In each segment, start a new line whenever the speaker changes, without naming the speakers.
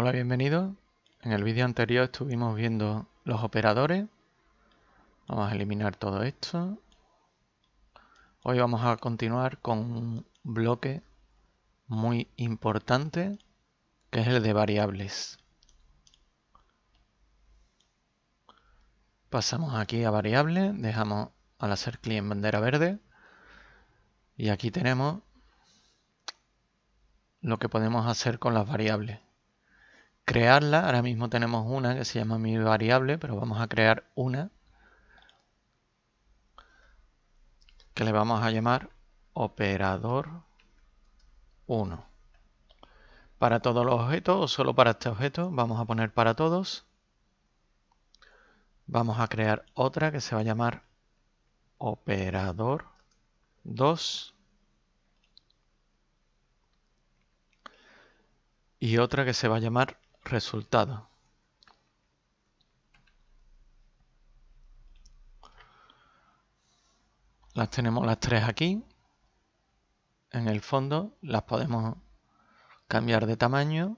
Hola, bienvenidos. En el vídeo anterior estuvimos viendo los operadores. Vamos a eliminar todo esto. Hoy vamos a continuar con un bloque muy importante que es el de variables. Pasamos aquí a variables, dejamos al hacer clic en bandera verde y aquí tenemos lo que podemos hacer con las variables crearla. Ahora mismo tenemos una que se llama mi variable, pero vamos a crear una que le vamos a llamar operador 1. Para todos los objetos o solo para este objeto, vamos a poner para todos. Vamos a crear otra que se va a llamar operador 2. Y otra que se va a llamar resultados las tenemos las tres aquí en el fondo las podemos cambiar de tamaño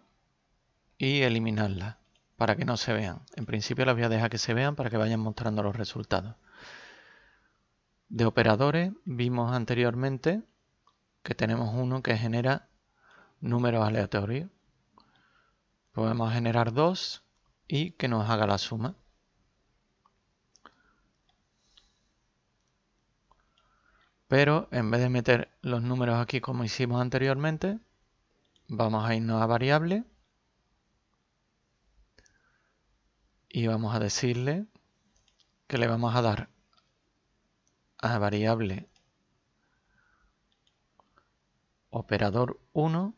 y eliminarlas para que no se vean. En principio las voy a dejar que se vean para que vayan mostrando los resultados. De operadores vimos anteriormente que tenemos uno que genera números aleatorios Podemos generar 2 y que nos haga la suma. Pero en vez de meter los números aquí como hicimos anteriormente, vamos a irnos a variable y vamos a decirle que le vamos a dar a variable operador 1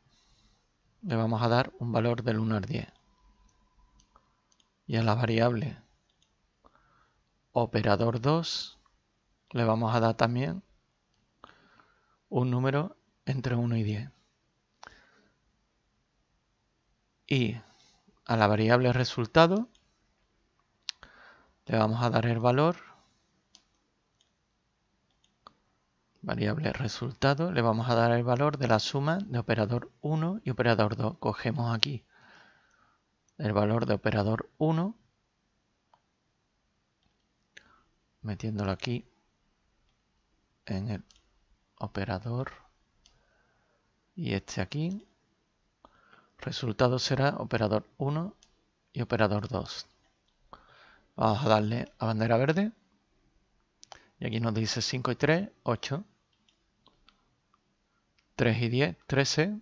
le vamos a dar un valor del 1 al 10. Y a la variable operador 2 le vamos a dar también un número entre 1 y 10. Y a la variable resultado le vamos a dar el valor variable resultado, le vamos a dar el valor de la suma de operador 1 y operador 2. Cogemos aquí el valor de operador 1, metiéndolo aquí en el operador y este aquí. Resultado será operador 1 y operador 2. Vamos a darle a bandera verde. Y aquí nos dice 5 y 3, 8. 3 y 10, 13.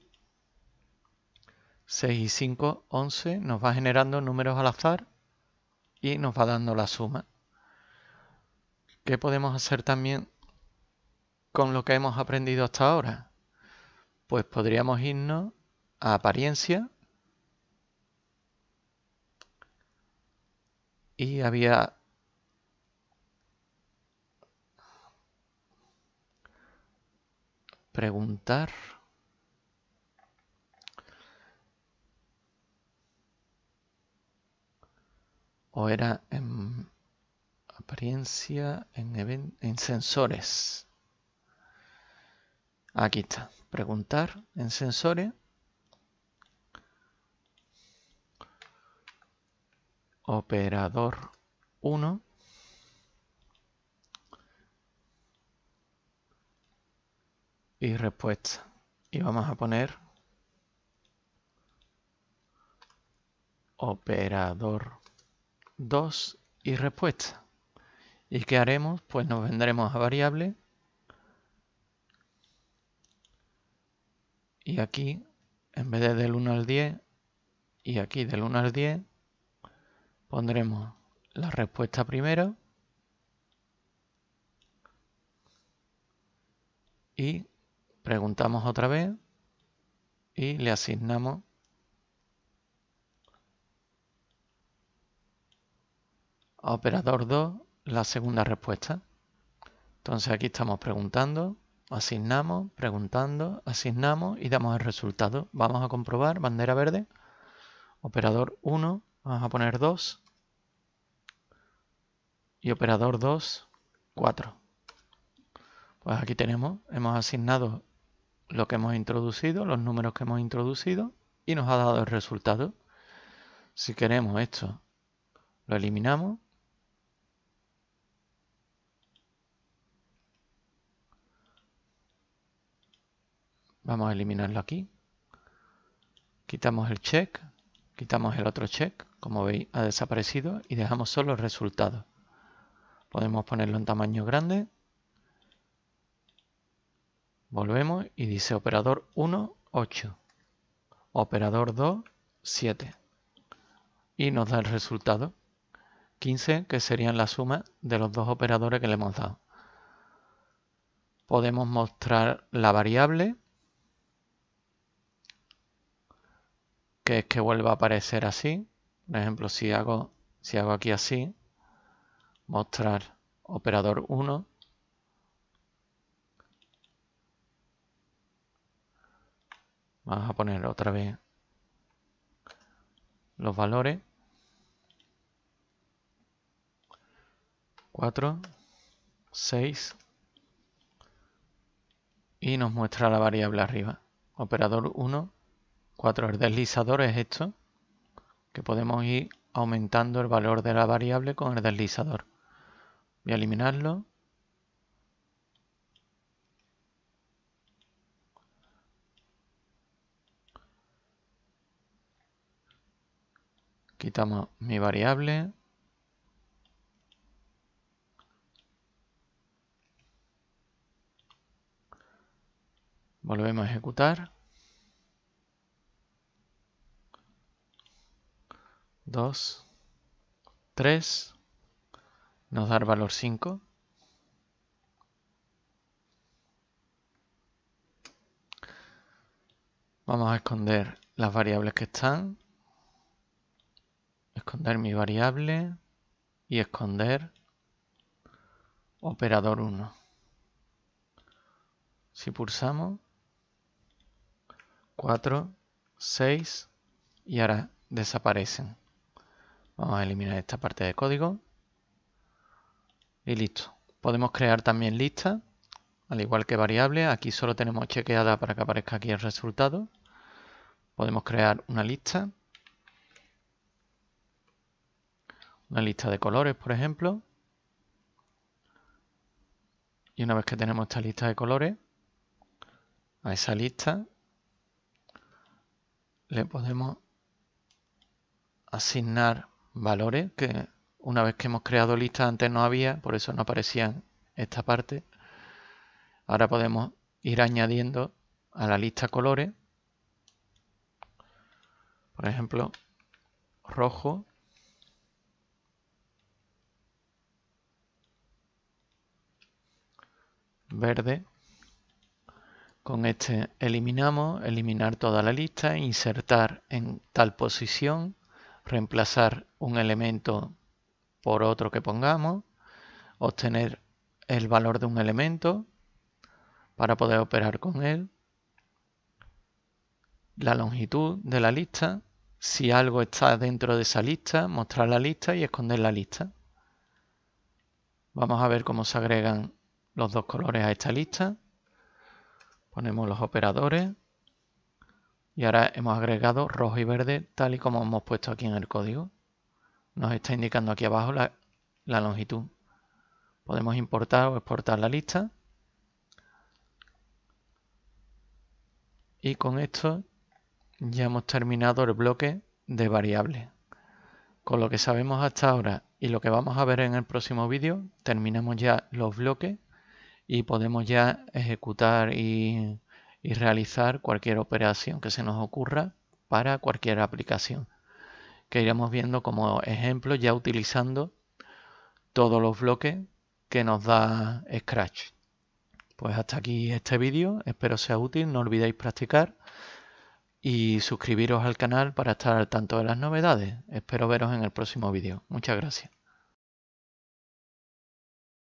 6 y 5, 11. Nos va generando números al azar y nos va dando la suma. ¿Qué podemos hacer también con lo que hemos aprendido hasta ahora? Pues podríamos irnos a apariencia. Y había preguntar. O era en apariencia, en, sensores. Aquí está. Preguntar en sensores. Operador 1. y respuesta. Y vamos a poner operador 2 y respuesta. ¿Y qué haremos? Pues nos vendremos a variable y aquí en vez de del 1 al 10 y aquí del 1 al 10 pondremos la respuesta primero y Preguntamos otra vez y le asignamos a operador 2 la segunda respuesta. Entonces aquí estamos preguntando, asignamos, preguntando, asignamos y damos el resultado. Vamos a comprobar, bandera verde, operador 1, vamos a poner 2 y operador 2, 4. Pues aquí tenemos, hemos asignado lo que hemos introducido, los números que hemos introducido y nos ha dado el resultado. Si queremos esto, lo eliminamos. Vamos a eliminarlo aquí. Quitamos el check, quitamos el otro check, como veis ha desaparecido y dejamos solo el resultado. Podemos ponerlo en tamaño grande Volvemos y dice operador 1, 8. Operador 2, 7. Y nos da el resultado. 15, que serían la suma de los dos operadores que le hemos dado. Podemos mostrar la variable, que es que vuelva a aparecer así. Por ejemplo, si hago, si hago aquí así, mostrar operador 1, Vamos a poner otra vez los valores. 4, 6 y nos muestra la variable arriba. Operador 1, 4. El deslizador es esto, que podemos ir aumentando el valor de la variable con el deslizador. Voy a eliminarlo. Quitamos mi variable. Volvemos a ejecutar. 2, 3, nos da el valor 5. Vamos a esconder las variables que están esconder mi variable y esconder operador 1. Si pulsamos 4, 6 y ahora desaparecen. Vamos a eliminar esta parte de código y listo. Podemos crear también listas, al igual que variable Aquí solo tenemos chequeada para que aparezca aquí el resultado. Podemos crear una lista Una lista de colores, por ejemplo. Y una vez que tenemos esta lista de colores, a esa lista le podemos asignar valores que una vez que hemos creado listas antes no había, por eso no aparecían esta parte. Ahora podemos ir añadiendo a la lista colores, por ejemplo, rojo, verde. Con este eliminamos, eliminar toda la lista, insertar en tal posición, reemplazar un elemento por otro que pongamos, obtener el valor de un elemento para poder operar con él, la longitud de la lista, si algo está dentro de esa lista, mostrar la lista y esconder la lista. Vamos a ver cómo se agregan los dos colores a esta lista. Ponemos los operadores. Y ahora hemos agregado rojo y verde tal y como hemos puesto aquí en el código. Nos está indicando aquí abajo la, longitud. Podemos importar o exportar la lista. Y con esto ya hemos terminado el bloque de variables. Con lo que sabemos hasta ahora y lo que vamos a ver en el próximo vídeo, terminamos ya los bloques y podemos ya ejecutar y, realizar cualquier operación que se nos ocurra para cualquier aplicación que iremos viendo como ejemplo ya utilizando todos los bloques que nos da Scratch. Pues hasta aquí este vídeo, espero sea útil, no olvidéis practicar y suscribiros al canal para estar al tanto de las novedades. Espero veros en el próximo vídeo. Muchas gracias.